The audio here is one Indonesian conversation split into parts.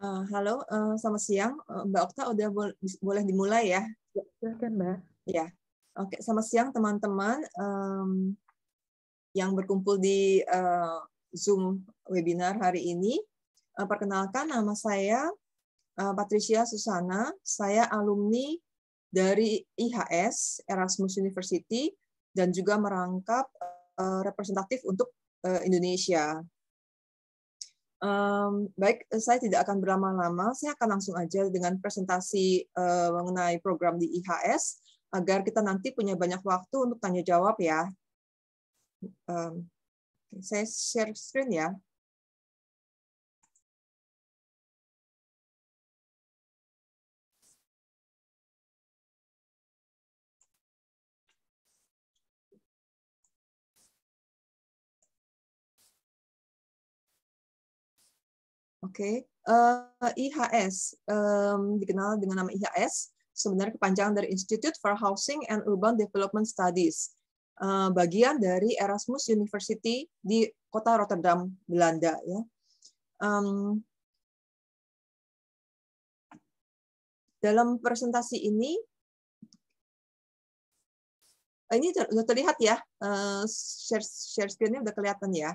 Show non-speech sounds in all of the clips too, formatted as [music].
Eh, halo, uh, selamat siang. Eh, Mbak Okta udah bol boleh dimulai ya? ya Silakan, Mbak. Ya. Oke, okay. selamat siang teman-teman um, yang berkumpul di uh, Zoom webinar hari ini. Uh, perkenalkan nama saya uh, Patricia Susana. Saya alumni dari IHS Erasmus University dan juga merangkap uh, representatif untuk uh, Indonesia Um, baik, saya tidak akan berlama-lama. Saya akan langsung aja dengan presentasi uh, mengenai program di IHS agar kita nanti punya banyak waktu untuk tanya jawab ya. Um, saya share screen ya. Oke, okay. uh, eh, IHS um, dikenal dengan nama IHS sebenarnya kepanjangan dari Institute for Housing and Urban Development Studies, uh, bagian dari Erasmus University di kota Rotterdam, Belanda. Ya. Um, dalam presentasi ini, ini sudah terlihat ya, uh, share, share screen-nya sudah kelihatan ya.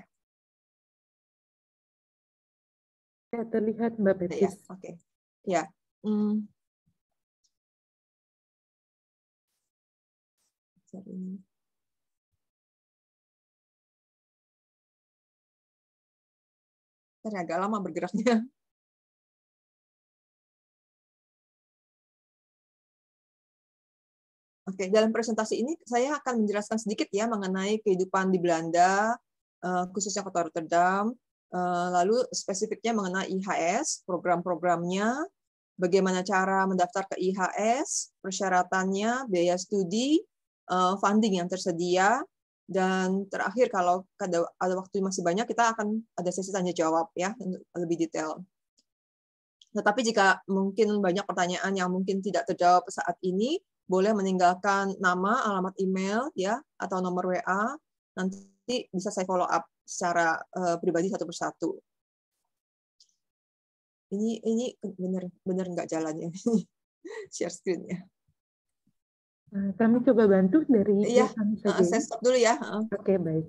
Ya, terlihat Mbak Petis. Ya, Oke. Okay. Ya. Hmm. Sorry. agak lama bergeraknya. Oke, dalam presentasi ini saya akan menjelaskan sedikit ya mengenai kehidupan di Belanda, eh, khususnya kota Rotterdam, Eh, lalu spesifiknya mengenai IHS, program-programnya, bagaimana cara mendaftar ke IHS, persyaratannya, biaya studi, eh, funding yang tersedia, dan terakhir kalau ada waktu masih banyak kita akan ada sesi tanya jawab ya lebih detail. Tetapi jika mungkin banyak pertanyaan yang mungkin tidak terjawab saat ini, boleh meninggalkan nama, alamat email ya atau nomor WA nanti bisa saya follow up secara uh, pribadi satu persatu. Ini ini benar benar nggak jalannya [laughs] share screen-nya. Eh, kami coba bantu dari iya, eh, saya stop dulu ya. Oke, okay, baik.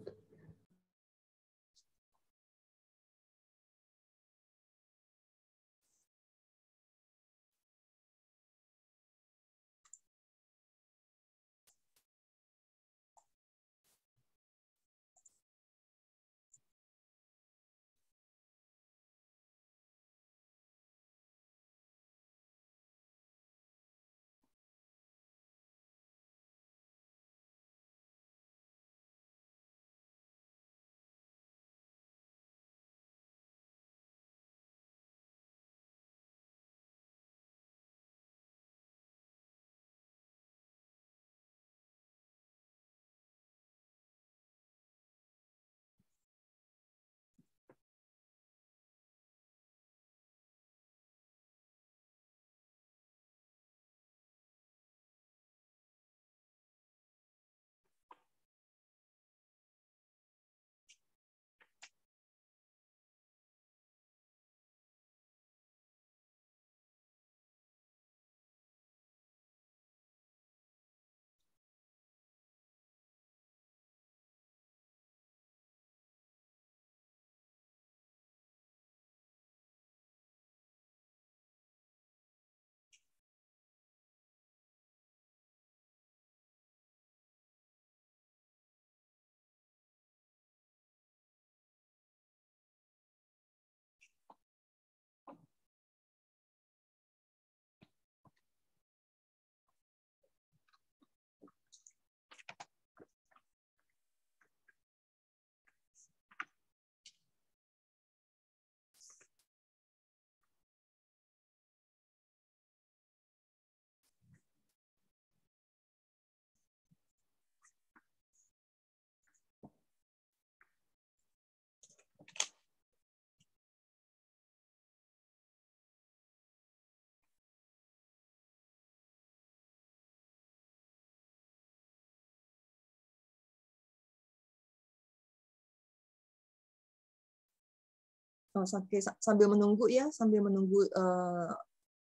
Oke, oh, sambil menunggu ya, sambil menunggu. Uh,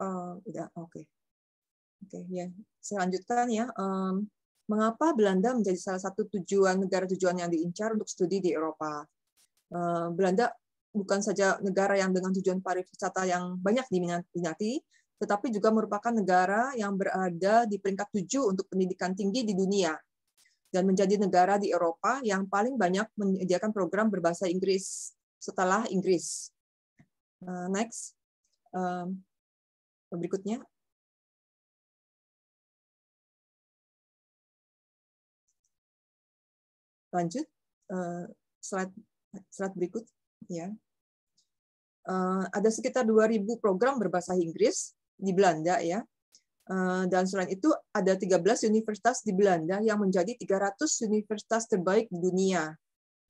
uh, udah, oke. Okay. Oke, okay, ya. Saya lanjutkan ya. Um, mengapa Belanda menjadi salah satu tujuan negara tujuan yang diincar untuk studi di Eropa? Uh, Belanda bukan saja negara yang dengan tujuan pariwisata yang banyak diminati, tetapi juga merupakan negara yang berada di peringkat tujuh untuk pendidikan tinggi di dunia dan menjadi negara di Eropa yang paling banyak menyediakan program berbahasa Inggris setelah Inggris. Uh, next, uh, berikutnya. Lanjut, uh, slide, slide berikut. ya. Uh, ada sekitar 2.000 program berbahasa Inggris di Belanda. ya. Uh, dan selain itu ada 13 universitas di Belanda yang menjadi 300 universitas terbaik di dunia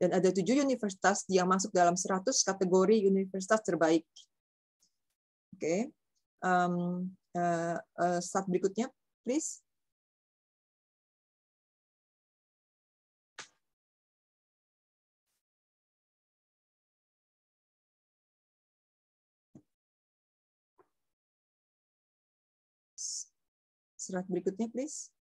dan ada tujuh universitas yang masuk dalam 100 kategori universitas terbaik. Oke, okay. um, uh, uh, berikutnya, please. Surat berikutnya, please.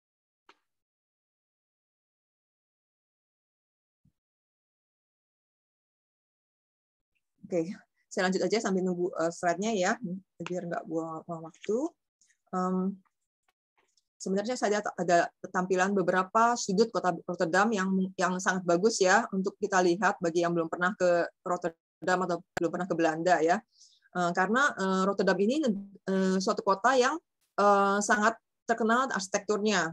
Oke, okay. saya lanjut aja sambil nunggu uh, slide-nya ya, biar nggak buang, waktu. Um, sebenarnya saya ada tampilan beberapa sudut kota Rotterdam yang yang sangat bagus ya untuk kita lihat bagi yang belum pernah ke Rotterdam atau belum pernah ke Belanda ya. Uh, karena uh, Rotterdam ini uh, suatu kota yang uh, sangat terkenal arsitekturnya.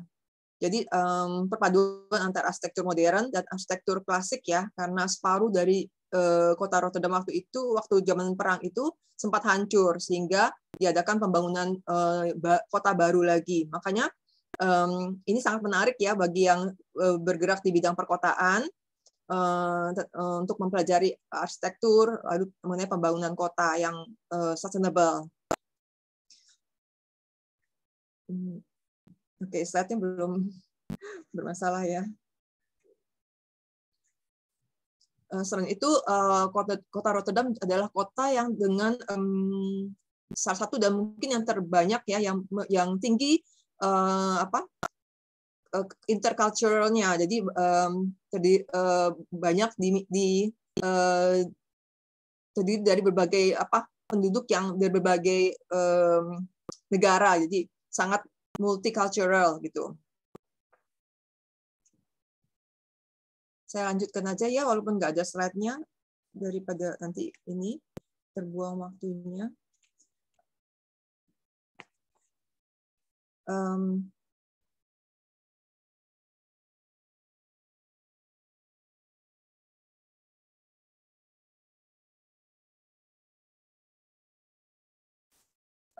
Jadi um, perpaduan antara arsitektur modern dan arsitektur klasik ya, karena separuh dari Eh, kota Rotterdam waktu itu waktu zaman perang itu sempat hancur sehingga diadakan pembangunan eh, kota baru lagi. Makanya ini sangat menarik ya bagi yang eh, bergerak di bidang perkotaan untuk mempelajari arsitektur lalu mengenai pembangunan kota yang sustainable. Hmm. Oke, slide-nya belum [laughs] bermasalah ya. Eh, selain itu eh, kota, kota Rotterdam adalah kota yang dengan um, salah satu dan mungkin yang terbanyak ya yang yang tinggi uh, apa uh, interculturalnya jadi um, terdiri, uh, banyak di, di uh, terdiri dari berbagai apa penduduk yang dari berbagai um, negara jadi sangat multicultural gitu Saya lanjutkan aja ya, walaupun nggak ada slide-nya, daripada nanti ini terbuang waktunya. Um,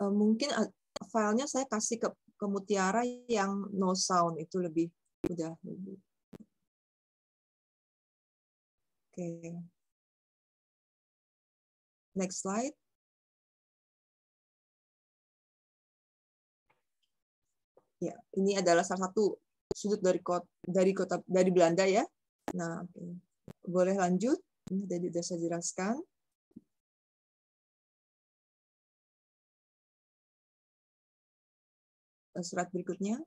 mungkin filenya saya kasih ke, ke Mutiara yang no sound itu lebih udah lebih okay. Next slide. Ya, ini adalah salah satu sudut dari kota dari kota dari Belanda ya. Nah, boleh lanjut. Ini tadi sudah saya jelaskan. Surat berikutnya.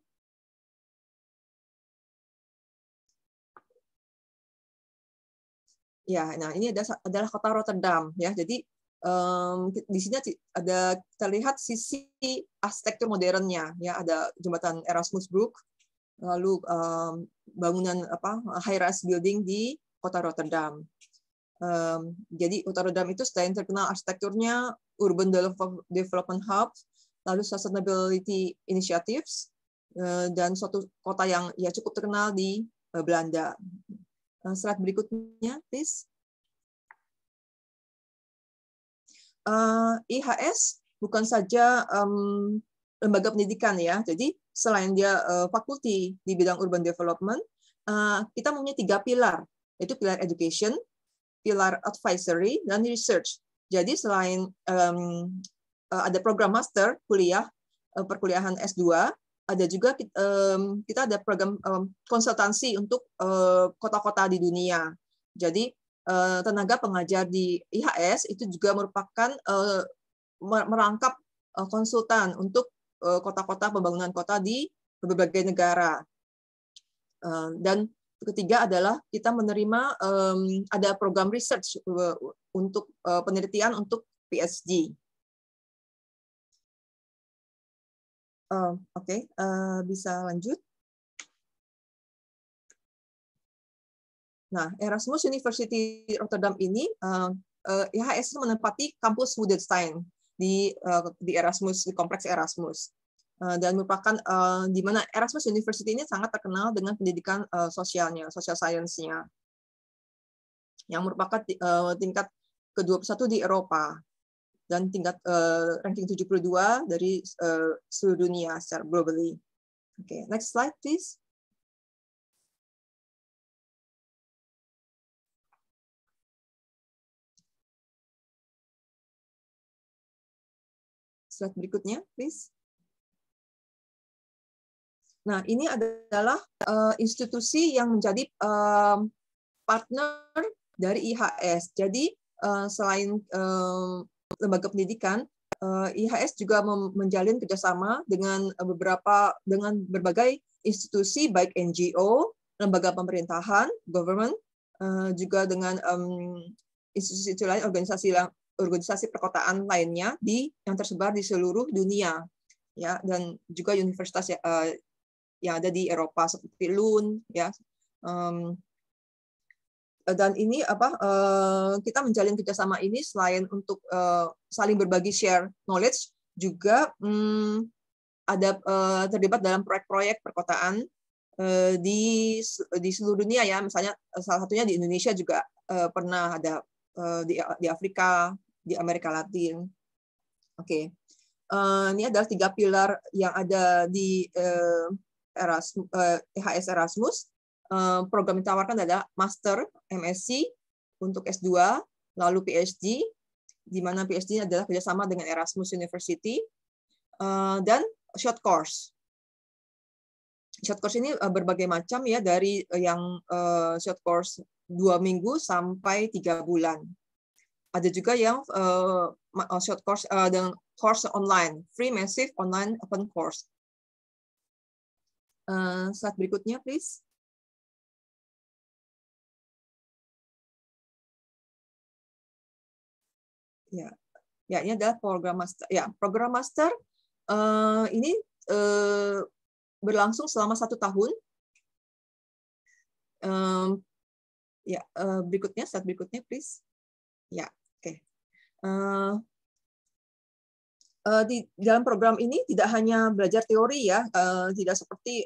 ya nah ini adalah, adalah kota Rotterdam ya jadi um, di sini ada terlihat sisi arsitektur modernnya ya ada jembatan Erasmus Brook lalu um, bangunan apa high rise building di kota Rotterdam um, jadi kota Rotterdam itu selain terkenal arsitekturnya urban development hub lalu sustainability initiatives eh, dan suatu kota yang ya cukup terkenal di eh, Belanda Eh, slide berikutnya, please. Uh, eh, IHS bukan saja um, lembaga pendidikan ya. Jadi selain dia uh, fakulti di bidang urban development, uh, kita mempunyai tiga pilar, yaitu pilar education, pilar advisory, dan research. Jadi selain um, ada program master kuliah perkuliahan S2, ada juga um, kita ada program um, konsultansi untuk eh, kota-kota uh, di dunia. Jadi uh, tenaga pengajar di IHS itu juga merupakan uh, merangkap uh, konsultan untuk kota-kota uh, pembangunan kota di berbagai negara. Uh, dan ketiga adalah kita menerima um, ada program research untuk uh, penelitian untuk PSG. Oh, Oke, okay. uh, eh, bisa lanjut. Nah, Erasmus University Rotterdam ini uh, eh, uh, eh, IHS menempati kampus Woodenstein di uh, di Erasmus di kompleks Erasmus uh, dan merupakan uh, di mana Erasmus University ini sangat terkenal dengan pendidikan uh, sosialnya, social science-nya yang merupakan uh, tingkat ke-21 di Eropa dan tingkat uh, ranking 72 dari uh, seluruh dunia secara globally. Oke, okay, next slide please. Slide berikutnya, please. Nah, ini adalah uh, institusi yang menjadi uh, partner dari IHS. Jadi, uh, selain uh, lembaga pendidikan, eh, IHS juga menjalin kerjasama dengan eh, beberapa dengan berbagai institusi baik NGO, lembaga pemerintahan, government, eh, juga dengan institusi lain, organisasi organisasi perkotaan lainnya di yang tersebar di seluruh dunia, ya dan juga universitas ya, yang ada di Eropa seperti Lund, ya Eh, dan ini apa eh, kita menjalin kerjasama ini selain untuk eh, saling berbagi share knowledge juga um, ada terlibat dalam proyek-proyek perkotaan di di seluruh dunia ya misalnya salah satunya di Indonesia juga pernah ada di di Afrika di Amerika Latin oke okay. ini adalah tiga pilar yang ada di Erasmus, EHS Erasmus Eh, program yang ditawarkan adalah master MSc untuk S2, lalu PhD, di mana PhD adalah kerjasama dengan Erasmus University, eh, dan short course. Short course ini eh, berbagai macam ya dari yang short course dua minggu sampai tiga bulan. Ada juga yang short course dan course online, free massive online open course. Saat berikutnya, please. ya ya ini adalah program master ya program master uh, ini uh, berlangsung selama satu tahun um, ya uh, berikutnya saat berikutnya please ya oke okay. uh, uh, di dalam program ini tidak hanya belajar teori ya, uh, tidak seperti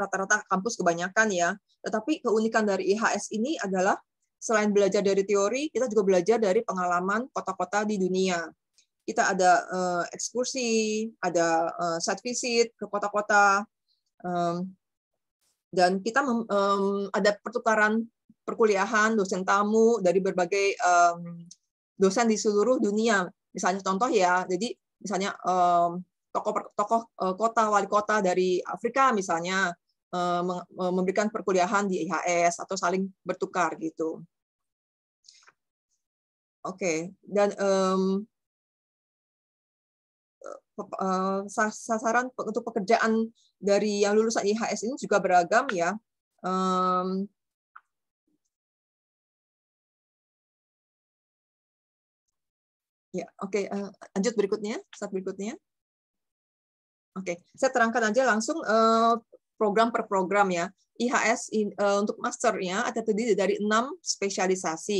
rata-rata um, kampus kebanyakan ya, tetapi keunikan dari IHS ini adalah selain belajar dari teori, kita juga belajar dari pengalaman kota-kota di dunia. Kita ada uh, ekskursi, ada uh, site visit ke kota-kota, um, dan kita um, ada pertukaran perkuliahan dosen tamu dari berbagai um, dosen di seluruh dunia. Misalnya contoh ya, jadi misalnya um, tokoh tokoh uh, kota wali kota dari Afrika misalnya memberikan perkuliahan di IHS atau saling bertukar gitu. Oke, dan um, sasaran untuk pekerjaan dari yang lulusan IHS ini juga beragam ya. Um, ya, oke, okay. Eh, lanjut berikutnya, saat berikutnya. Oke, okay. saya terangkan aja langsung uh, program per program ya. IHS in, uh, untuk masternya ada terdiri dari enam spesialisasi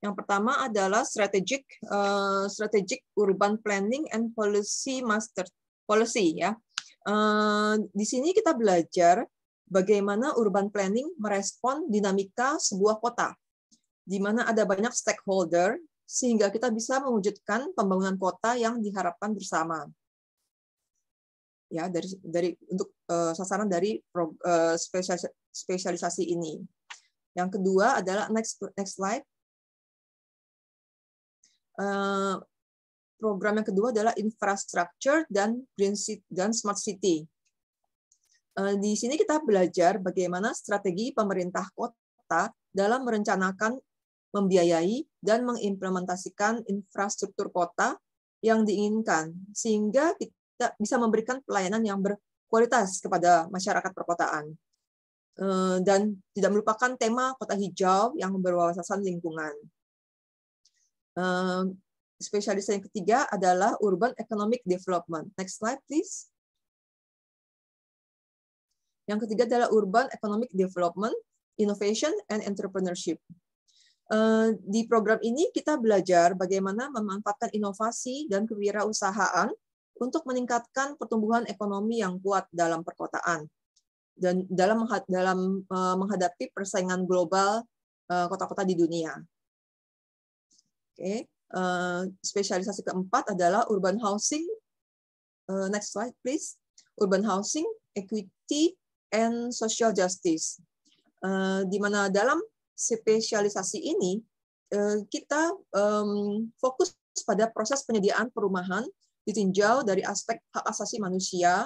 yang pertama adalah strategic uh, strategic urban planning and policy master policy ya. Uh, di sini kita belajar bagaimana urban planning merespon dinamika sebuah kota, di mana ada banyak stakeholder sehingga kita bisa mewujudkan pembangunan kota yang diharapkan bersama. Ya dari dari untuk uh, sasaran dari uh, spesialisasi, spesialisasi ini. Yang kedua adalah next next slide Eh, program yang kedua adalah infrastructure dan green city dan smart city. Eh, di sini kita belajar bagaimana strategi pemerintah kota dalam merencanakan, membiayai, dan mengimplementasikan infrastruktur kota yang diinginkan, sehingga kita bisa memberikan pelayanan yang berkualitas kepada masyarakat perkotaan. Eh, dan tidak melupakan tema kota hijau yang berwawasan lingkungan spesialis yang ketiga adalah Urban Economic Development. Next slide, please. Yang ketiga adalah Urban Economic Development, Innovation, and Entrepreneurship. Di program ini kita belajar bagaimana memanfaatkan inovasi dan kewirausahaan untuk meningkatkan pertumbuhan ekonomi yang kuat dalam perkotaan dan dalam dalam eh, menghadapi persaingan global eh, kota-kota di dunia. Okay. Uh, eh, spesialisasi keempat adalah urban housing. Uh, next slide please. Urban housing, equity, and social justice. Uh, di mana dalam spesialisasi ini uh, kita um, fokus pada proses penyediaan perumahan ditinjau dari aspek hak asasi manusia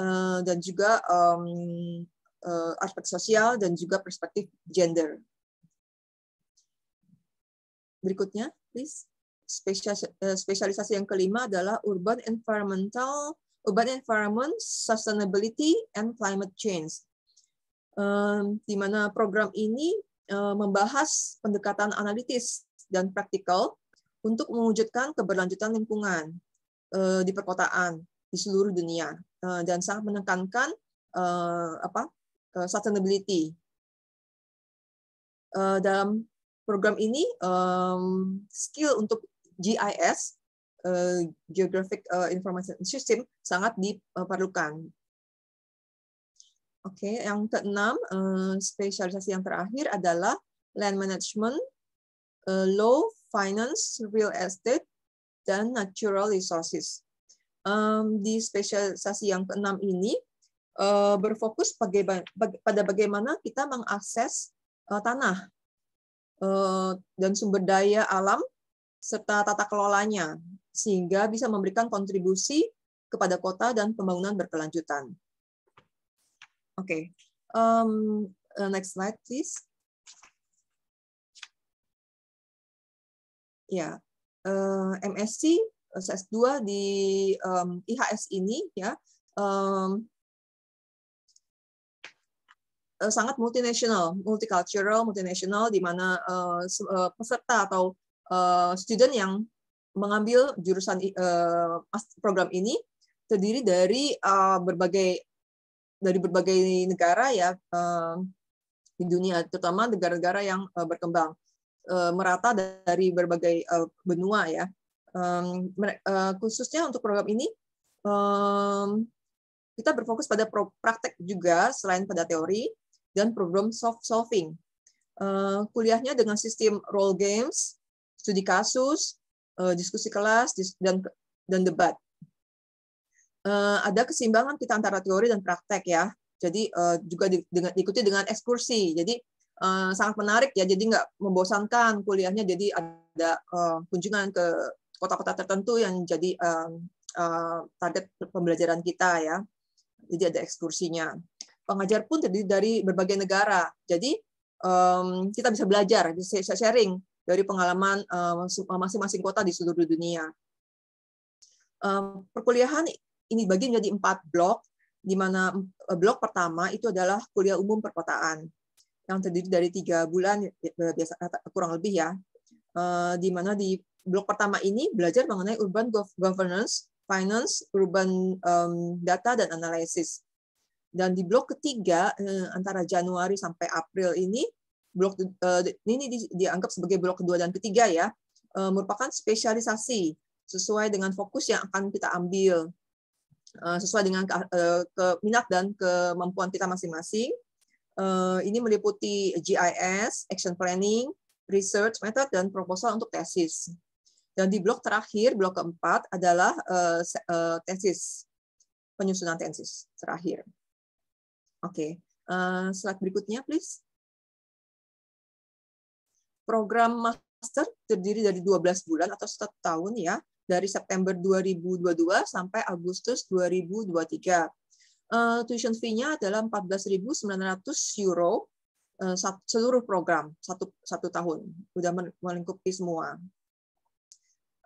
uh, dan juga um, uh, aspek sosial dan juga perspektif gender berikutnya, please. Eh, spesialisasi yang kelima adalah urban environmental, urban environment, sustainability, and climate change. Um, di mana program ini uh, membahas pendekatan analitis dan praktikal untuk mewujudkan keberlanjutan lingkungan uh, di perkotaan di seluruh dunia uh, dan sangat menekankan uh, apa uh, sustainability uh, dalam program ini um, skill untuk GIS uh, Geographic uh, Information System sangat diperlukan. Oke, okay, yang keenam uh, spesialisasi yang terakhir adalah land management, uh, law, finance, real estate, dan natural resources. Um, di spesialisasi yang keenam ini uh, berfokus pada bagaimana kita mengakses uh, tanah Eh, dan sumber daya alam serta tata kelolanya sehingga bisa memberikan kontribusi kepada kota dan pembangunan berkelanjutan. Oke, okay. um, eh, next slide please. Ya, yeah. uh, MSc eh, S2 di um, IHS ini ya um, Eh, sangat multinasional, multicultural, multinasional, di mana eh, eh, peserta atau uh, student yang mengambil jurusan uh, program ini terdiri dari uh, berbagai dari berbagai negara ya uh, di dunia terutama negara-negara yang uh, berkembang merata dari berbagai benua ya khususnya untuk program ini kita berfokus pada praktek juga selain pada teori dan problem solving. Eh, kuliahnya dengan sistem role games, studi kasus, eh, diskusi kelas, dan dan debat. Eh, ada keseimbangan kita antara teori dan praktek ya. Jadi juga di, dengan, diikuti dengan ekskursi. Jadi sangat menarik ya. Jadi nggak membosankan kuliahnya. Jadi ada kunjungan ke kota-kota tertentu yang jadi target pembelajaran kita ya. Jadi ada ekskursinya pengajar pun terdiri dari berbagai negara. Jadi um, kita bisa belajar, bisa sharing dari pengalaman eh, masing-masing um, kota di seluruh dunia. Um, perkuliahan ini bagi menjadi empat blok, di mana eh, blok pertama itu adalah kuliah umum perkotaan yang terdiri dari tiga bulan ya, ya, biasa eh, kurang lebih ya, uh, di mana di blok pertama ini belajar mengenai urban governance, finance, urban um, data dan analisis. Dan di blok ketiga eh, antara Januari sampai April ini blok eh, ini dianggap sebagai blok kedua dan ketiga ya eh, merupakan spesialisasi sesuai dengan fokus yang akan kita ambil sesuai dengan ke, minat dan kemampuan kita masing-masing. Ini meliputi GIS, action planning, research method, dan proposal untuk tesis. Dan di blok terakhir, blok keempat adalah tesis, penyusunan tesis terakhir. Oke, okay. uh, eh, slide berikutnya please. Program master terdiri dari 12 bulan atau setahun tahun ya, dari September 2022 sampai Agustus 2023. Uh, eh, tuition fee-nya adalah 14.900 euro uh, seluruh program satu satu tahun sudah melingkupi semua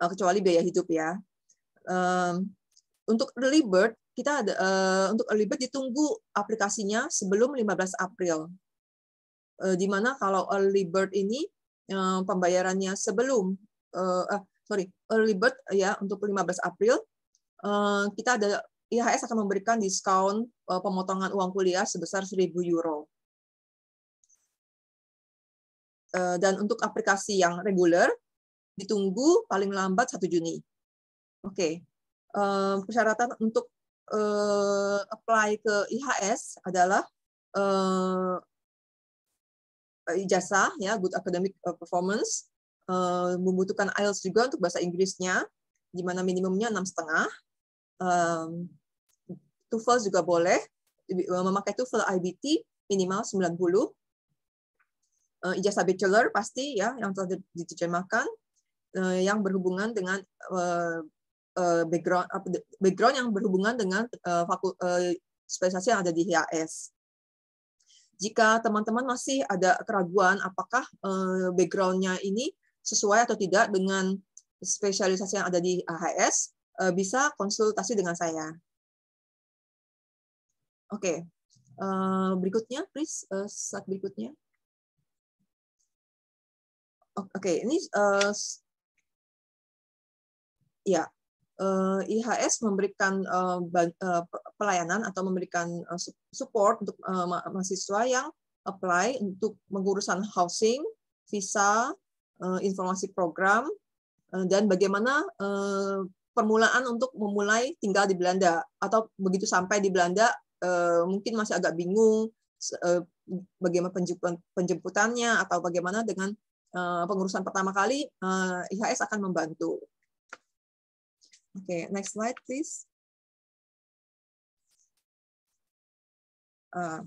uh, kecuali biaya hidup ya Uh, untuk early bird kita ada, uh, untuk early bird ditunggu aplikasinya sebelum 15 April. Uh, di mana kalau early bird ini uh, pembayarannya sebelum uh, uh, sorry early bird ya untuk 15 April uh, kita ada IHS akan memberikan diskon uh, pemotongan uang kuliah sebesar 1.000 euro. Uh, dan untuk aplikasi yang reguler ditunggu paling lambat 1 Juni. Oke, okay. persyaratan untuk uh, apply ke IHS adalah uh, ijazah ya good academic performance uh, membutuhkan IELTS juga untuk bahasa Inggrisnya di mana minimumnya enam setengah um, TOEFL juga boleh memakai TOEFL IBT minimal 90 uh, ijazah bachelor pasti ya yang telah diterjemahkan uh, yang berhubungan dengan uh, Eh, background background yang berhubungan dengan uh, spesialisasi yang ada di HIS. Jika teman-teman masih ada keraguan apakah backgroundnya ini sesuai atau tidak dengan spesialisasi yang ada di AHS, bisa konsultasi dengan saya. Oke, okay. berikutnya, please, saat berikutnya. Oke, okay, ini ya Eh, IHS memberikan eh, eh, pelayanan atau memberikan support untuk mahasiswa yang apply untuk mengurusan housing, visa, informasi program, dan bagaimana permulaan untuk memulai tinggal di Belanda atau begitu sampai di Belanda mungkin masih agak bingung bagaimana penjemputannya atau bagaimana dengan pengurusan pertama kali IHS akan membantu. Okay, next slide, please. Uh,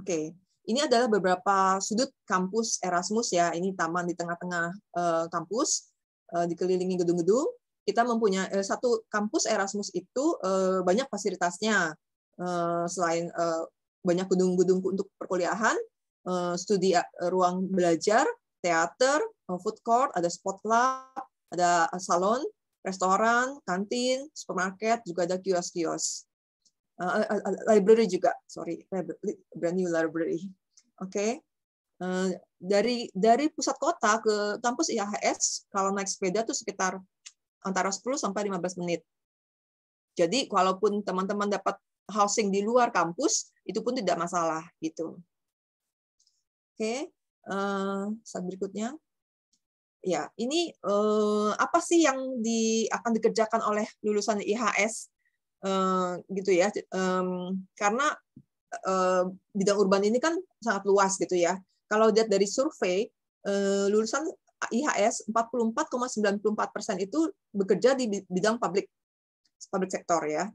okay, ini adalah beberapa sudut kampus Erasmus ya. Ini taman di tengah-tengah uh, kampus, uh, dikelilingi gedung-gedung. Kita mempunyai uh, satu kampus Erasmus itu uh, banyak fasilitasnya. Uh, selain uh, banyak gedung-gedung untuk perkuliahan, studi ruang belajar, teater, food court, ada spot club, ada salon, restoran, kantin, supermarket, juga ada kios-kios. Uh, ah, ah, ah, library juga, sorry, brand new library. Oke, okay. uh, eh, dari dari pusat kota ke kampus IHS kalau naik sepeda tuh sekitar antara 10 sampai 15 menit. Jadi walaupun teman-teman dapat housing di luar kampus itu pun tidak masalah gitu. Oke, okay. uh, eh, saat berikutnya ya ini eh, apa sih yang di, akan dikerjakan oleh lulusan IHS eh, gitu ya eh, karena eh, bidang urban ini kan sangat luas gitu ya kalau lihat dari survei eh, lulusan IHS 44,94 persen itu bekerja di bidang publik public sektor ya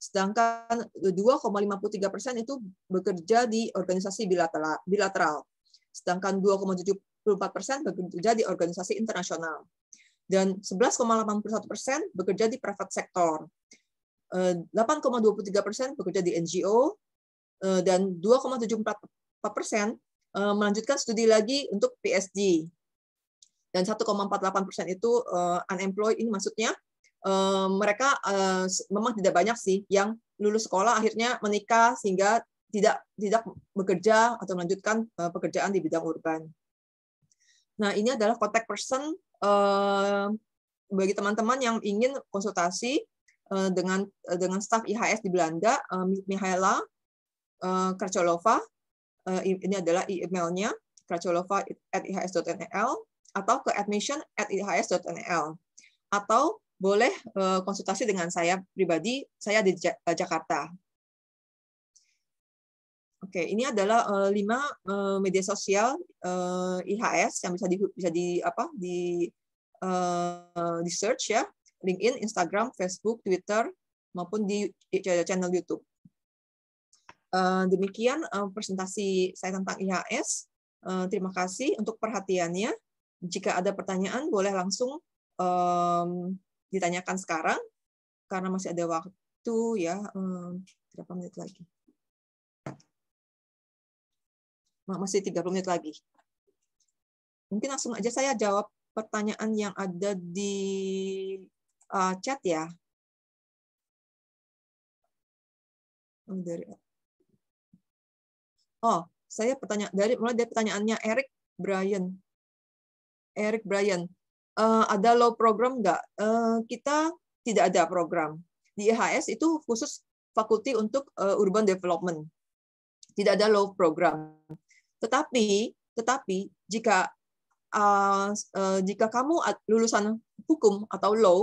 sedangkan 2,53 persen itu bekerja di organisasi bilateral, bilateral. sedangkan 2,7 24% bekerja di organisasi internasional. Dan 11,81% bekerja di private sektor. 8,23% eh, bekerja di NGO. Eh, dan 2,74% eh, melanjutkan studi lagi untuk psd Dan 1,48% itu unemployed, ini maksudnya mereka memang tidak banyak sih yang lulus sekolah akhirnya menikah sehingga tidak tidak bekerja atau melanjutkan pekerjaan di bidang urban. Nah, ini adalah contact person uh, bagi teman-teman yang ingin konsultasi uh, dengan eh, dengan staf IHS di Belanda, uh, Mihaela uh, Kracholova. Uh, ini adalah emailnya kracholova@ihs.nl atau ke admission@ihs.nl atau boleh konsultasi dengan saya pribadi. Saya di Jakarta. Oke, ini adalah uh, lima uh, media sosial uh, eh, IHS yang bisa di bisa di apa di uh, di search ya, LinkedIn, Instagram, Facebook, Twitter maupun di channel YouTube. Uh, demikian uh, presentasi saya tentang IHS. Uh, terima kasih untuk perhatiannya. Jika ada pertanyaan boleh langsung um, ditanyakan sekarang karena masih ada waktu ya um, berapa menit lagi. masih 30 menit lagi. Mungkin langsung aja saya jawab pertanyaan yang ada di uh, chat ya. Oh, oh saya pertanyaan dari mulai dari pertanyaannya Eric Brian. Eric Brian, uh, eh, ada low program nggak? Uh, kita tidak ada program. Di IHS itu khusus fakulti untuk uh, urban development. Tidak ada low program. Tetapi tetapi jika uh, uh, jika kamu lulusan hukum atau law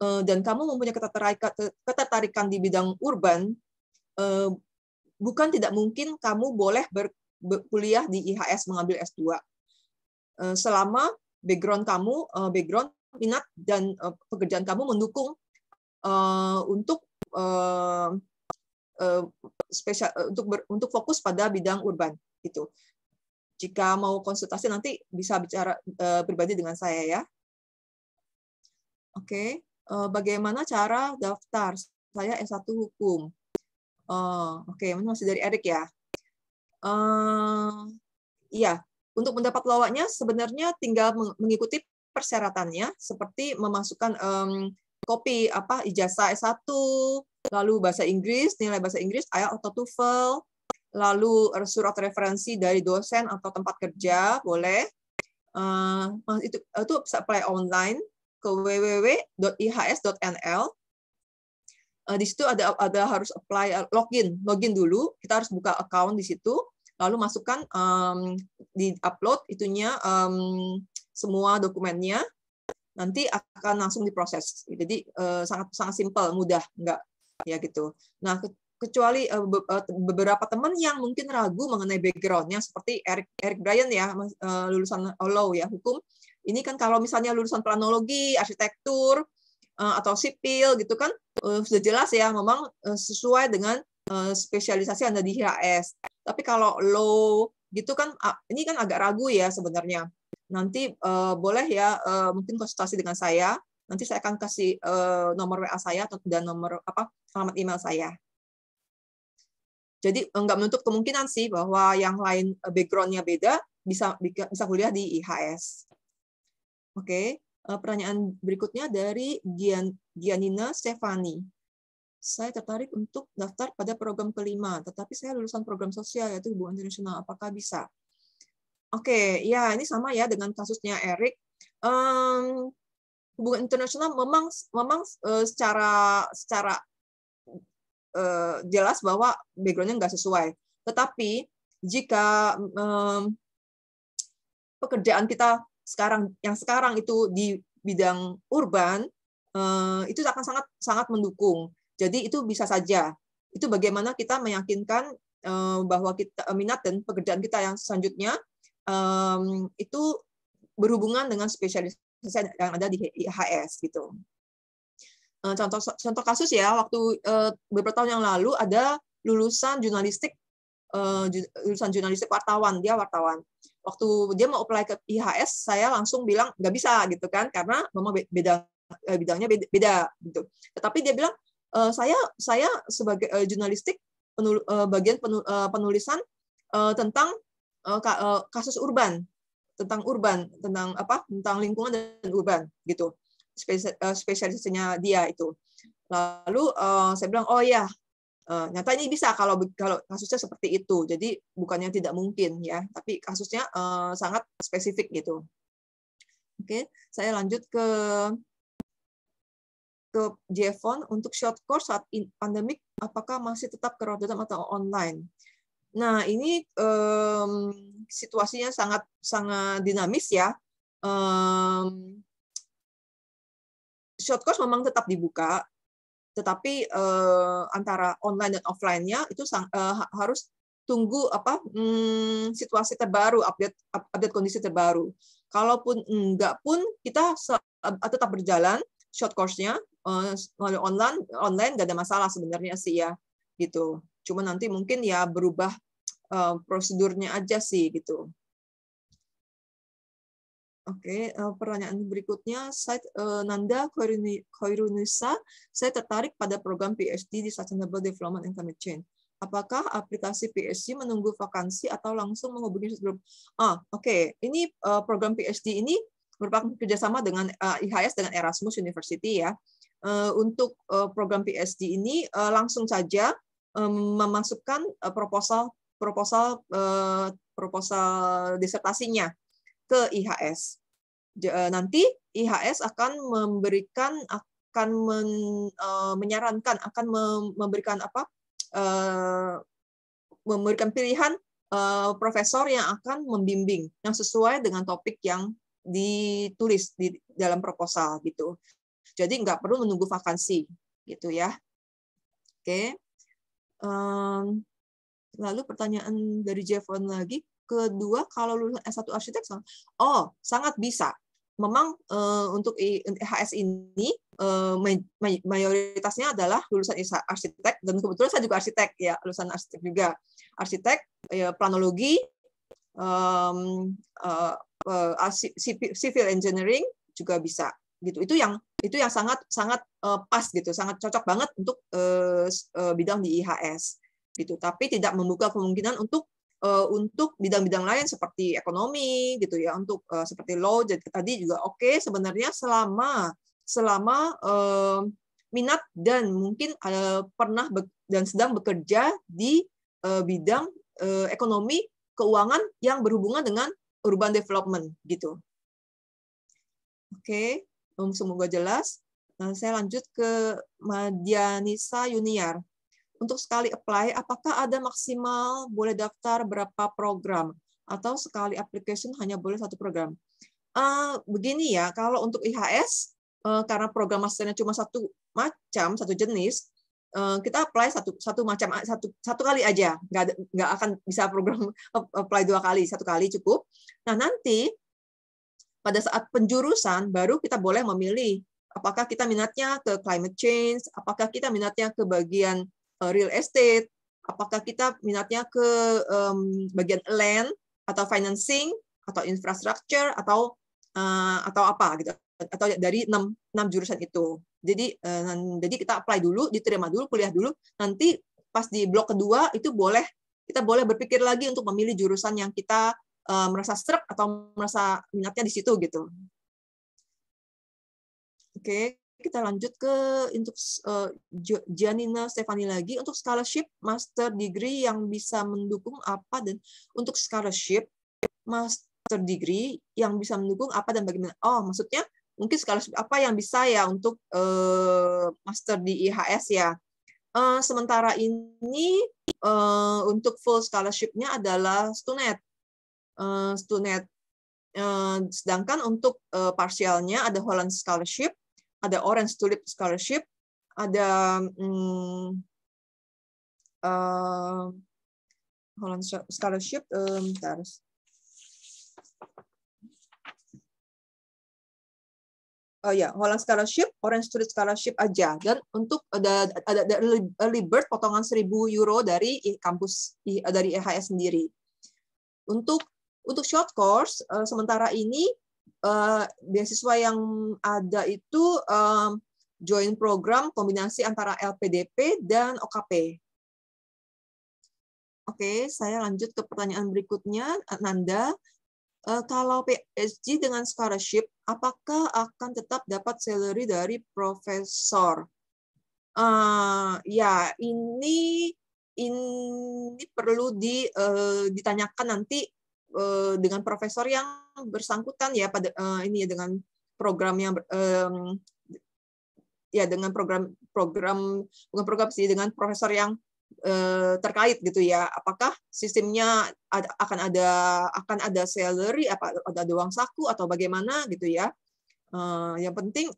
uh, dan kamu mempunyai ketertarikan, ketertarikan di bidang urban, uh, bukan tidak mungkin kamu boleh ber, kuliah di IHS mengambil S2 uh, selama background kamu, uh, background minat dan uh, pekerjaan kamu mendukung uh, untuk uh, uh, spesial uh, untuk ber, untuk fokus pada bidang urban gitu. Jika mau konsultasi nanti bisa bicara eh, pribadi dengan saya ya. Oke, okay. Eh, bagaimana cara daftar? Saya S1 Hukum. Eh, oke, okay. masih dari Erik ya. Uh, iya, untuk mendapat lawannya sebenarnya tinggal mengikuti persyaratannya seperti memasukkan um, kopi apa ijazah S1, lalu bahasa Inggris, nilai bahasa Inggris IELTS atau TOEFL, lalu eh, surat referensi dari dosen atau tempat kerja boleh uh, itu eh, itu apply online ke www.ihs.nl uh, di situ ada ada harus apply login login dulu kita harus buka account di situ lalu masukkan um, di upload itunya um, semua dokumennya nanti akan langsung diproses jadi uh, sangat sangat simpel mudah enggak ya gitu nah kecuali uh, be uh, beberapa teman yang mungkin ragu mengenai backgroundnya seperti Eric Eric Bryan ya uh, lulusan law ya hukum ini kan kalau misalnya lulusan planologi arsitektur uh, atau sipil gitu kan uh, sudah jelas ya memang uh, sesuai dengan uh, spesialisasi anda di HRS tapi kalau law gitu kan uh, ini kan agak ragu ya sebenarnya nanti uh, boleh ya uh, mungkin konsultasi dengan saya nanti saya akan kasih uh, nomor WA saya dan nomor apa alamat email saya jadi eh, nggak menutup kemungkinan sih bahwa yang lain eh, backgroundnya beda bisa bisa kuliah di IHS. Oke, okay. Eh, pertanyaan berikutnya dari Gian, Gianina Stefani. Saya tertarik untuk daftar pada program kelima, tetapi saya lulusan program sosial yaitu hubungan internasional. Apakah bisa? Oke, okay. ya ini sama ya dengan kasusnya Eric. Um, hubungan internasional memang memang uh, secara secara Eh, jelas bahwa backgroundnya nggak sesuai. Tetapi jika um, pekerjaan kita sekarang yang sekarang itu di bidang urban uh, itu akan sangat sangat mendukung. Jadi itu bisa saja. Itu bagaimana kita meyakinkan uh, bahwa kita minat dan pekerjaan kita yang selanjutnya um, itu berhubungan dengan spesialis yang ada di HS gitu. Eh, contoh contoh kasus ya waktu eh, beberapa tahun yang lalu ada lulusan jurnalistik eh, lulusan jurnalistik wartawan dia wartawan waktu dia mau apply ke IHS saya langsung bilang nggak bisa gitu kan karena memang beda bidangnya beda, beda gitu tetapi dia bilang saya saya sebagai jurnalistik penul, bagian penul, penulisan tentang kasus urban tentang urban tentang apa tentang lingkungan dan urban gitu Eh, spesialisasinya dia itu. Lalu uh, saya bilang, oh ya, uh, nyata ini bisa kalau kalau kasusnya seperti itu. Jadi bukannya tidak mungkin ya, tapi kasusnya uh, sangat spesifik gitu. Oke, okay. saya lanjut ke ke Jevon untuk short course saat pandemik apakah masih tetap ke Rotterdam atau online? Nah, ini um, situasinya sangat sangat dinamis ya. Um, short course memang tetap dibuka, tetapi uh, antara online dan offline-nya itu sang, uh, harus tunggu apa hmm, situasi terbaru, update update kondisi terbaru. Kalaupun enggak pun kita eh, tetap berjalan short course-nya melalui online online gak ada masalah sebenarnya sih ya gitu. Cuma nanti mungkin ya berubah prosedurnya aja sih gitu. Oke, okay, eh, pertanyaan berikutnya, saya eh, Nanda Khairunisa. saya tertarik pada program PhD di Sustainable Development and Climate Change. Apakah aplikasi PhD menunggu vakansi atau langsung menghubungi sebelum? Ah, oke, okay. ini eh, program PhD ini merupakan kerjasama dengan uh, IHS dengan Erasmus University ya. untuk program PhD ini langsung saja memasukkan proposal proposal proposal disertasinya ke IHS. Eh, nanti IHS akan memberikan akan men, uh, menyarankan akan memberikan apa uh, memberikan pilihan uh, profesor yang akan membimbing yang sesuai dengan topik yang ditulis di dalam proposal gitu. Jadi nggak perlu menunggu vakansi gitu ya. Oke. Okay. Um, lalu pertanyaan dari Jevon lagi kedua kalau lulusan S1 arsitek oh sangat bisa. Memang uh, untuk IHS ini uh, mayoritasnya adalah lulusan arsitek dan kebetulan saya juga arsitek ya, lulusan arsitek juga. Arsitek, ya, planologi, um, uh, uh, civil engineering juga bisa gitu. Itu yang itu yang sangat sangat uh, pas gitu, sangat cocok banget untuk uh, uh, bidang di IHS gitu. Tapi tidak membuka kemungkinan untuk uh, untuk bidang-bidang lain seperti ekonomi gitu ya untuk uh, seperti law tadi juga oke okay, sebenarnya selama selama uh, minat dan mungkin uh, pernah dan sedang bekerja di uh, bidang uh, ekonomi keuangan yang berhubungan dengan urban development gitu oke okay. semoga jelas nah, saya lanjut ke Madianisa Yuniar untuk sekali apply, apakah ada maksimal boleh daftar berapa program? Atau sekali application hanya boleh satu program? Uh, begini ya, kalau untuk IHS, uh, eh, karena program masternya cuma satu macam, satu jenis, eh, kita apply satu, satu macam, satu, satu kali aja. Nggak, nggak akan bisa program [laughs] apply dua kali, satu kali cukup. Nah, nanti pada saat penjurusan, baru kita boleh memilih apakah kita minatnya ke climate change, apakah kita minatnya ke bagian Eh, real estate, apakah kita minatnya ke um, bagian land atau financing atau infrastructure atau uh, atau apa gitu atau dari enam enam jurusan itu. Jadi uh, jadi kita apply dulu, diterima dulu, kuliah dulu. Nanti pas di blok kedua itu boleh kita boleh berpikir lagi untuk memilih jurusan yang kita uh, merasa serak atau merasa minatnya di situ gitu. Oke, okay kita lanjut ke untuk uh, eh, Janina Stefani lagi untuk scholarship master degree yang bisa mendukung apa dan untuk scholarship master degree yang bisa mendukung apa dan bagaimana. Oh, maksudnya mungkin scholarship apa yang bisa ya untuk uh, master di IHS ya. Uh, sementara ini uh, untuk full scholarshipnya adalah student Uh, student Uh, sedangkan untuk uh, partialnya ada Holland Scholarship, ada Orange Tulip Scholarship, ada um, mm, uh, eh, Holland Scholarship, um, eh, terus. Oh ya, yeah, Holland Scholarship, Orange Tulip Scholarship aja. Dan untuk ada eh, ada, ada early bird potongan 1000 euro dari kampus dari EHS sendiri. Untuk untuk short course uh, sementara ini Eh, beasiswa yang ada itu join program kombinasi antara LPDP dan OKP. Oke, saya lanjut ke pertanyaan berikutnya, Nanda. Eh, kalau PSG dengan scholarship, apakah akan tetap dapat salary dari profesor? Uh, ya, ini ini perlu di, uh, ditanyakan nanti Eh, dengan profesor yang bersangkutan ya pada eh, ini ya dengan program yang ya dengan program program bukan program sih dengan profesor yang eh, terkait gitu ya apakah sistemnya akan ada akan ada salary apa ada doang saku atau bagaimana gitu ya yang penting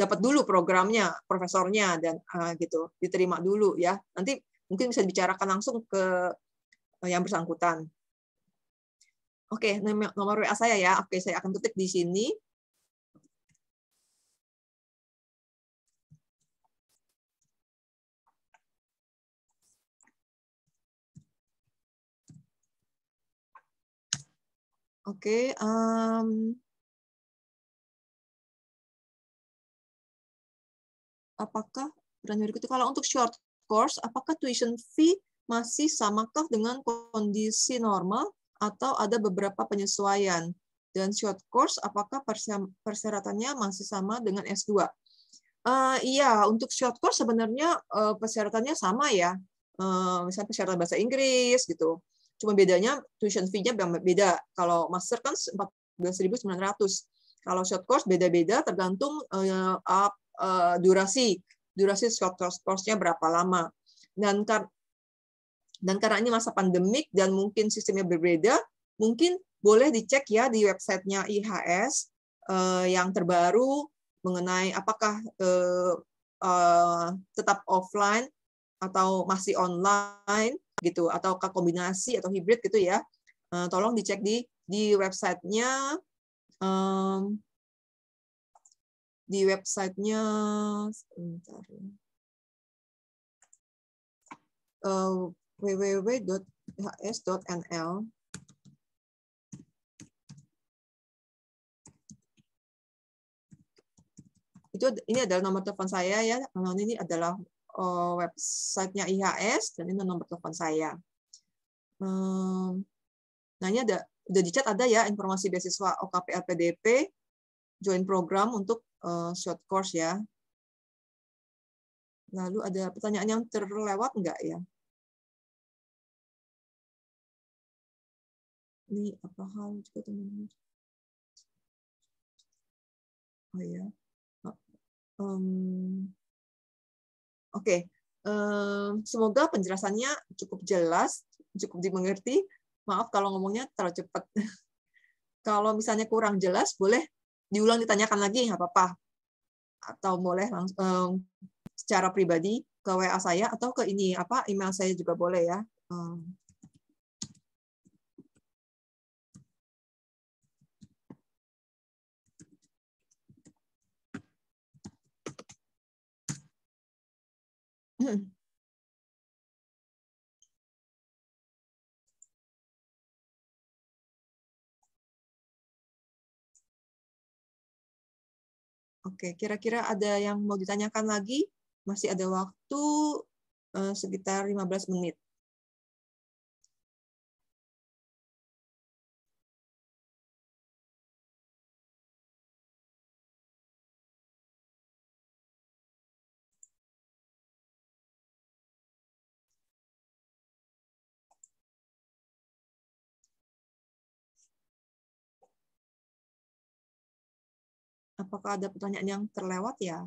dapat dulu programnya profesornya dan gitu diterima dulu ya nanti mungkin bisa dibicarakan langsung ke Oh, yang bersangkutan. Oke, nomor WA saya ya. Oke, saya akan ketik di sini. Oke, okay, um, apakah berani berikutnya kalau untuk short course, apakah tuition fee masih samakah dengan kondisi normal atau ada beberapa penyesuaian? Dan short course, apakah persyaratannya masih sama dengan S2? Uh, eh, iya, untuk short course sebenarnya uh, persyaratannya sama ya. Uh, misalnya persyaratan bahasa Inggris gitu. Cuma bedanya tuition fee-nya beda. Kalau master kan 14.900. Kalau short course beda-beda tergantung uh, uh, durasi. Durasi short course-nya berapa lama. Dan dan karena ini masa pandemik dan mungkin sistemnya berbeda, mungkin boleh dicek ya di websitenya IHS eh, yang terbaru mengenai apakah eh, eh, tetap offline atau masih online gitu atau kombinasi atau hybrid gitu ya eh, tolong dicek di di websitenya um, di websitenya sebentar uh, www.hs.nl itu ini adalah nomor telepon saya ya nah, ini adalah website eh, websitenya IHS dan ini nomor telepon saya ehm, nah ini ada udah dicat ada ya informasi beasiswa OKP LPDP, join program untuk eh, short course ya lalu ada pertanyaan yang terlewat enggak ya ini apa hal juga gitu, teman-teman oh ya um, oke okay. um, semoga penjelasannya cukup jelas cukup dimengerti maaf kalau ngomongnya terlalu cepat [laughs] kalau misalnya kurang jelas boleh diulang ditanyakan lagi nggak apa-apa atau boleh langsung um, secara pribadi ke WA saya atau ke ini apa email saya juga boleh ya. Um, Oke, kira-kira ada yang mau ditanyakan lagi? Masih ada waktu eh, sekitar sekitar 15 menit. Apakah ada pertanyaan yang terlewat ya?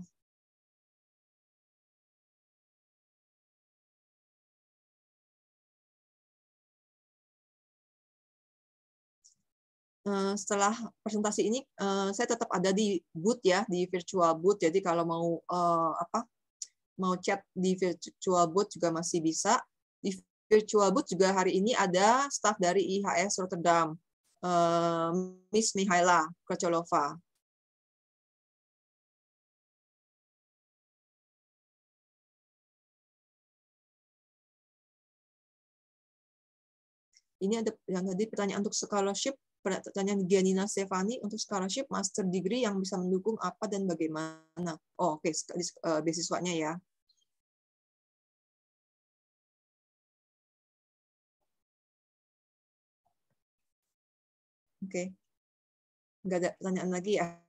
Eh, setelah presentasi ini eh, saya tetap ada di booth ya di virtual booth jadi kalau mau eh, apa mau chat di virtual booth juga masih bisa di virtual booth juga hari ini ada staff dari IHS Rotterdam Miss Mihaila Kracholova ini ada yang tadi pertanyaan untuk scholarship, pertanyaan Gianina Stefani untuk scholarship master degree yang bisa mendukung apa dan bagaimana. Oh, Oke, okay. Eh, beasiswanya ya. Oke. Okay. Nggak ada pertanyaan lagi ya.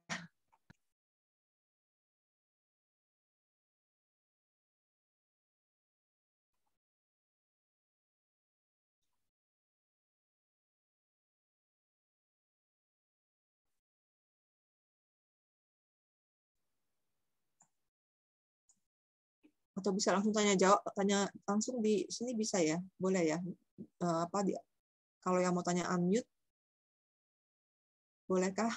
atau bisa langsung tanya jawab tanya langsung di sini bisa ya boleh ya eh, apa di, kalau yang mau tanya unmute bolehkah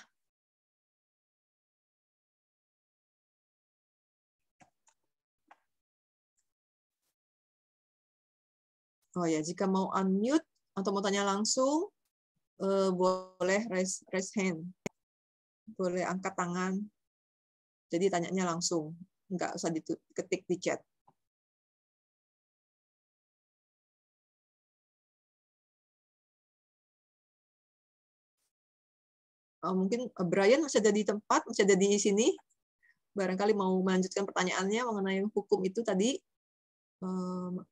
Oh ya, jika mau unmute atau mau tanya langsung, uh, boleh raise, raise hand, boleh angkat tangan. Jadi tanyanya langsung, nggak usah diketik di chat. Eh, mungkin eh, Brian masih ada di tempat, masih ada di sini. Barangkali mau melanjutkan pertanyaannya mengenai hukum itu tadi.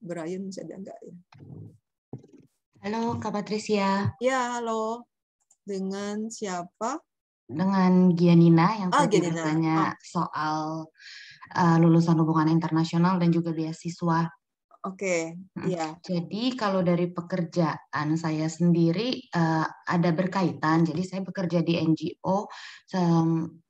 Brian masih ada enggak ya? Halo, Kak Patricia. Ya, halo. Dengan siapa? Dengan Gianina yang ah, tadi bertanya ah. soal uh, lulusan hubungan internasional dan juga beasiswa Oke, okay, hmm, iya. Jadi kalau dari pekerjaan saya sendiri uh, ada berkaitan. Jadi saya bekerja di NGO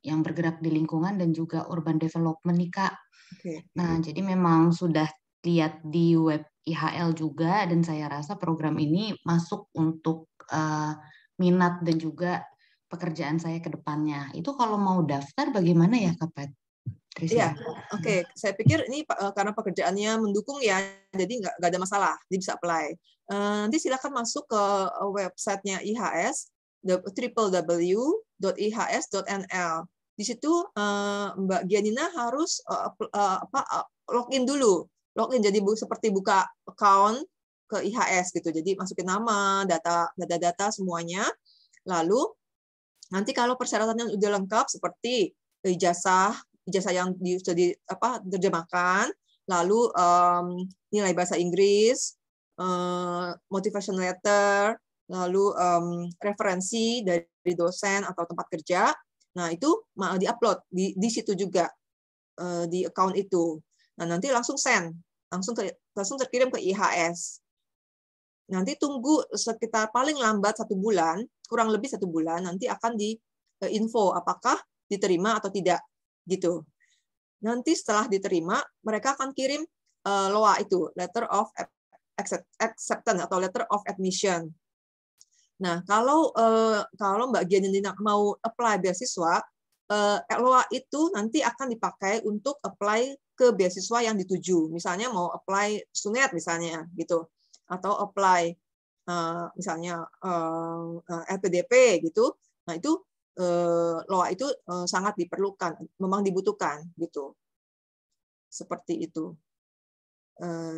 yang bergerak di lingkungan dan juga urban development nih Kak. Okay. Nah, jadi memang sudah lihat di web IHL juga dan saya rasa program ini masuk untuk uh, minat dan juga pekerjaan saya ke depannya. Itu kalau mau daftar bagaimana ya Kak Pat? Iya, oke. Okay. Saya pikir ini uh, karena pekerjaannya mendukung ya, jadi nggak, ada masalah, dia bisa apply. Uh, nanti silakan masuk ke eh, websitenya IHS, www.ihs.nl. Di situ uh, Mbak Gianina harus uh, uh, uh, login dulu, login jadi bu, seperti buka account ke IHS gitu. Jadi masukin nama, data, data-data semuanya. Lalu nanti kalau persyaratannya udah lengkap seperti ijazah ijazah yang di, sudah di, apa, terjemahkan, lalu um, nilai bahasa Inggris, uh, eh, motivation letter, lalu um, referensi dari dosen atau tempat kerja. Nah itu diupload di, di situ juga uh, di account itu. Nah nanti langsung send, langsung ke, langsung terkirim ke IHS. Nanti tunggu sekitar paling lambat satu bulan, kurang lebih satu bulan, nanti akan di eh, info apakah diterima atau tidak gitu. Nanti setelah diterima, mereka akan kirim uh, eh, LOA itu, letter of acceptance atau letter of admission. Nah, kalau uh, kalau Mbak Gianina mau apply beasiswa, uh, eh, LOA itu nanti akan dipakai untuk apply ke beasiswa yang dituju. Misalnya mau apply Sunet misalnya gitu atau apply uh, misalnya uh, LPDP gitu. Nah, itu Eh, loa itu eh, sangat diperlukan, memang dibutuhkan gitu. Seperti itu. Eh,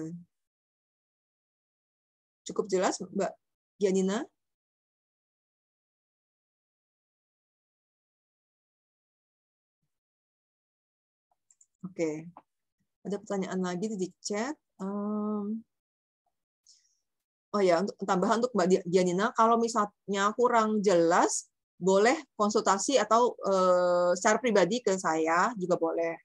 cukup jelas Mbak Gianina? Oke. Ada pertanyaan lagi di chat. oh ya untuk tambahan untuk Mbak Dianina kalau misalnya kurang jelas boleh konsultasi atau uh, secara pribadi ke saya juga boleh.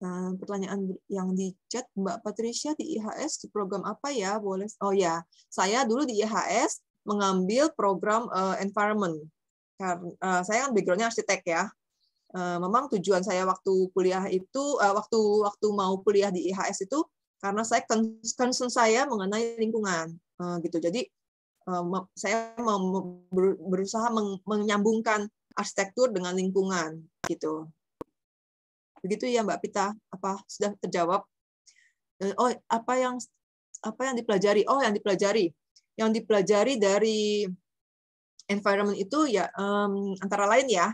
Nah, pertanyaan yang di chat Mbak Patricia di IHS di program apa ya? Boleh. Oh ya, saya dulu di IHS mengambil program uh, environment. Karena uh, saya kan backgroundnya arsitek ya. Uh, memang tujuan saya waktu kuliah itu uh, waktu waktu mau kuliah di IHS itu karena saya concern saya mengenai lingkungan uh, gitu. Jadi Eh, saya mau berusaha menyambungkan arsitektur dengan lingkungan gitu. Begitu ya Mbak Pita, apa sudah terjawab? Eh, oh, apa yang apa yang dipelajari? Oh, yang dipelajari. Yang dipelajari dari environment itu ya um, antara lain ya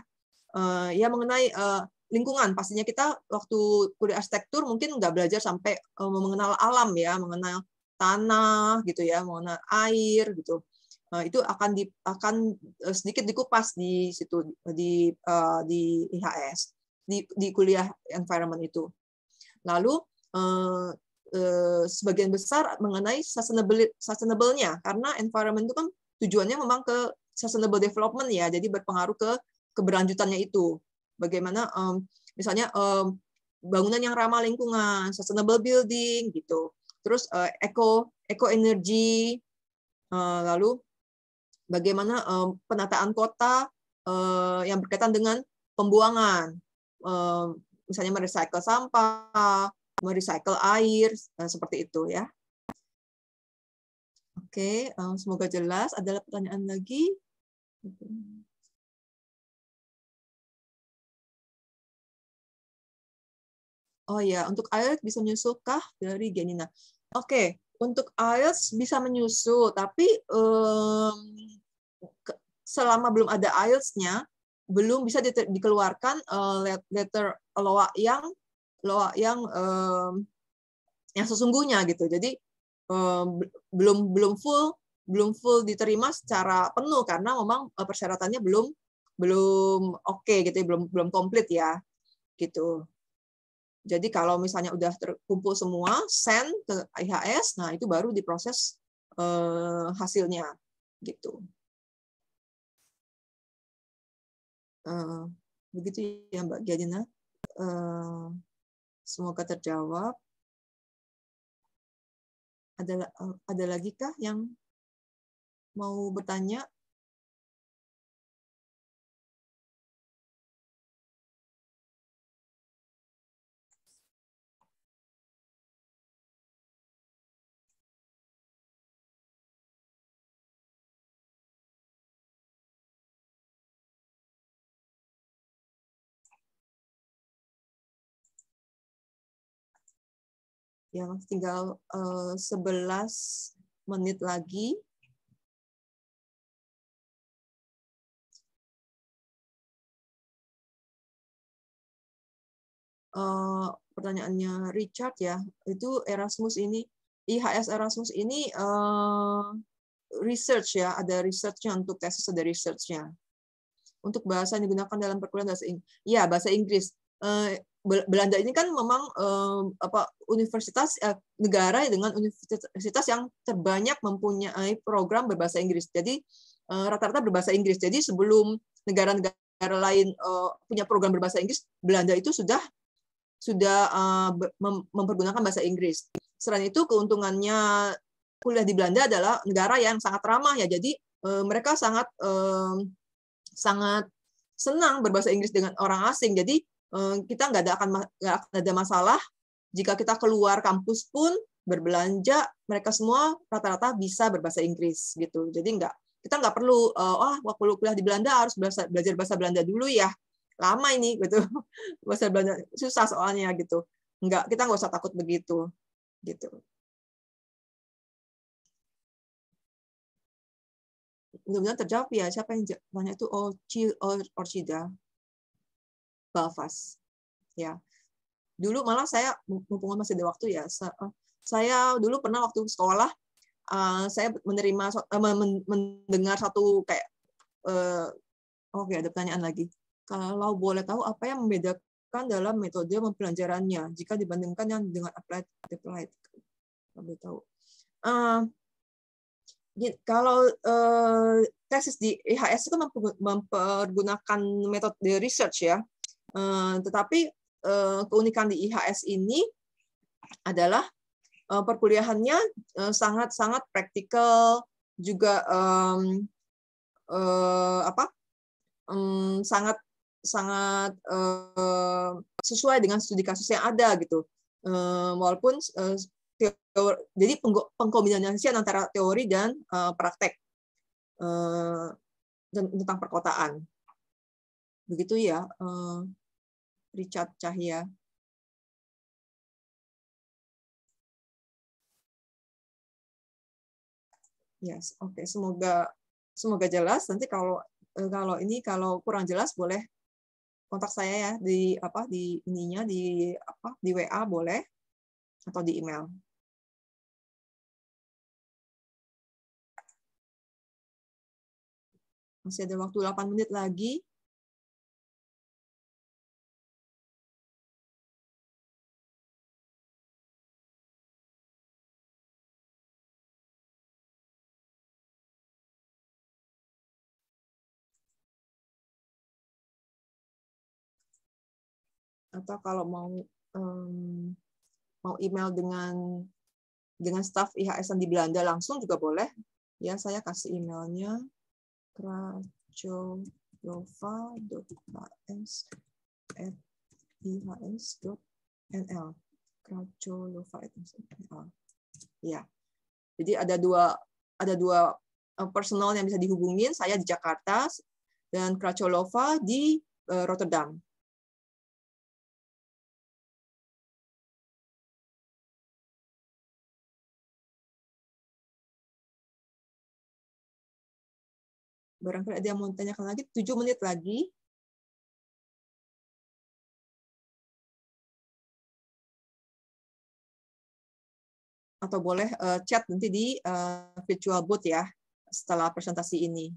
uh, ya mengenai uh, lingkungan pastinya kita waktu kuliah arsitektur mungkin nggak belajar sampai uh, mengenal alam ya mengenal tanah gitu ya mengenai air gitu Nah, itu akan di, akan eh, sedikit dikupas di situ di uh, di IHS di, di kuliah environment itu. Lalu uh, uh, sebagian besar mengenai sustainable sustainable-nya karena environment itu kan tujuannya memang ke sustainable development ya, jadi berpengaruh ke keberlanjutannya itu. Bagaimana um, misalnya um, bangunan yang ramah lingkungan, sustainable building gitu terus uh, eco eco energi uh, eh, lalu bagaimana uh, penataan kota uh, yang berkaitan dengan pembuangan uh, misalnya merecycle sampah merecycle air uh, seperti itu ya oke okay, uh, semoga jelas ada pertanyaan lagi Oh ya, untuk air bisa menyusulkah dari Genina? Oke, okay. untuk IELTS bisa menyusul, tapi um, selama belum ada IELTS-nya, belum bisa di dikeluarkan uh, letter LOA yang LOA yang um, yang sesungguhnya gitu. Jadi um, belum belum full belum full diterima secara penuh karena memang eh, persyaratannya belum belum oke okay gitu ya, belum belum komplit ya gitu jadi kalau misalnya udah terkumpul semua, send ke IHS, nah itu baru diproses eh, hasilnya gitu. Eh, begitu ya Mbak Gajina. Eh, semoga terjawab. Ada eh, ada lagi kah yang mau bertanya? yang tinggal uh, eh, 11 menit lagi. Uh, pertanyaannya Richard ya, itu Erasmus ini, IHS Erasmus ini uh, research ya, ada researchnya untuk tesis ada researchnya. Untuk bahasa yang digunakan dalam perkuliahan bahasa Inggris. Ya, bahasa Inggris. Belanda ini kan memang eh, apa universitas eh, negara dengan universitas yang terbanyak mempunyai program berbahasa Inggris. Jadi eh, rata-rata eh, berbahasa Inggris. Jadi sebelum negara-negara lain eh, punya program berbahasa Inggris, Belanda itu sudah sudah eh, mempergunakan bahasa Inggris. Selain itu keuntungannya kuliah di Belanda adalah negara yang sangat ramah ya. Jadi mereka sangat sangat senang berbahasa Inggris dengan orang asing. Jadi Eh, kita nggak ada akan nggak ada masalah jika kita keluar kampus pun berbelanja mereka semua rata-rata bisa berbahasa Inggris gitu jadi nggak kita nggak perlu eh, wah oh, waktu kuliah di Belanda harus belajar, belajar bahasa Belanda dulu ya lama ini gitu [laughs] bahasa Belanda susah soalnya gitu nggak kita nggak usah takut begitu gitu mudah terjawab ya siapa yang tanya itu oh, oh, orchida Balfas. Ya, dulu malah saya mumpung masih ada waktu ya, eh, saya dulu pernah waktu sekolah eh, saya menerima eh, mendengar satu kayak oh, oke okay, ada pertanyaan lagi. Kalau boleh tahu apa yang membedakan dalam metode pembelajarannya jika dibandingkan yang dengan applied applied? Boleh tahu. Uh, kalau uh, tesis di IHS itu mempergunakan metode research ya. Eh, tetapi eh, keunikan di IHS ini adalah eh, perkuliahannya sangat-sangat praktikal juga um, uh, apa um, sangat sangat uh, sesuai dengan studi kasus yang ada gitu um, walaupun uh, teori, jadi pengkombinasian antara teori dan uh, praktek uh, tentang perkotaan begitu ya uh, Richard Cahya. Yes, oke. Okay. Semoga semoga jelas. Nanti kalau eh, kalau ini kalau kurang jelas boleh kontak saya ya di apa di ininya di apa di WA boleh atau di email. Masih ada waktu 8 menit lagi. atau kalau mau um, mau email dengan dengan staff IHSN di Belanda langsung juga boleh. Ya, saya kasih emailnya krajolova.hs@ihs.nl. krajolova.nl. Ya. Jadi ada dua ada dua eh, personal yang bisa dihubungin, saya di Jakarta dan Kracholova di eh, Rotterdam. barangkali ada yang mau tanyakan lagi, 7 menit lagi. Atau boleh uh, chat nanti di uh, virtual booth ya, setelah presentasi ini.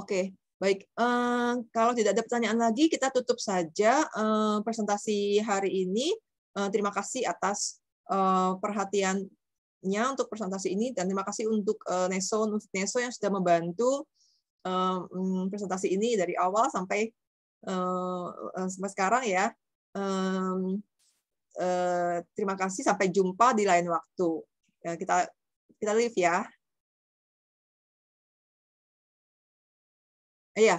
Oke, baik. Uh, kalau tidak ada pertanyaan lagi, kita tutup saja uh, presentasi hari ini. Uh, terima kasih atas uh, perhatiannya untuk presentasi ini dan terima kasih untuk uh, Neso, untuk Neso yang sudah membantu uh, presentasi ini dari awal sampai uh, sampai sekarang ya. Um, uh, terima kasih sampai jumpa di lain waktu. Ya, kita kita live ya. yeah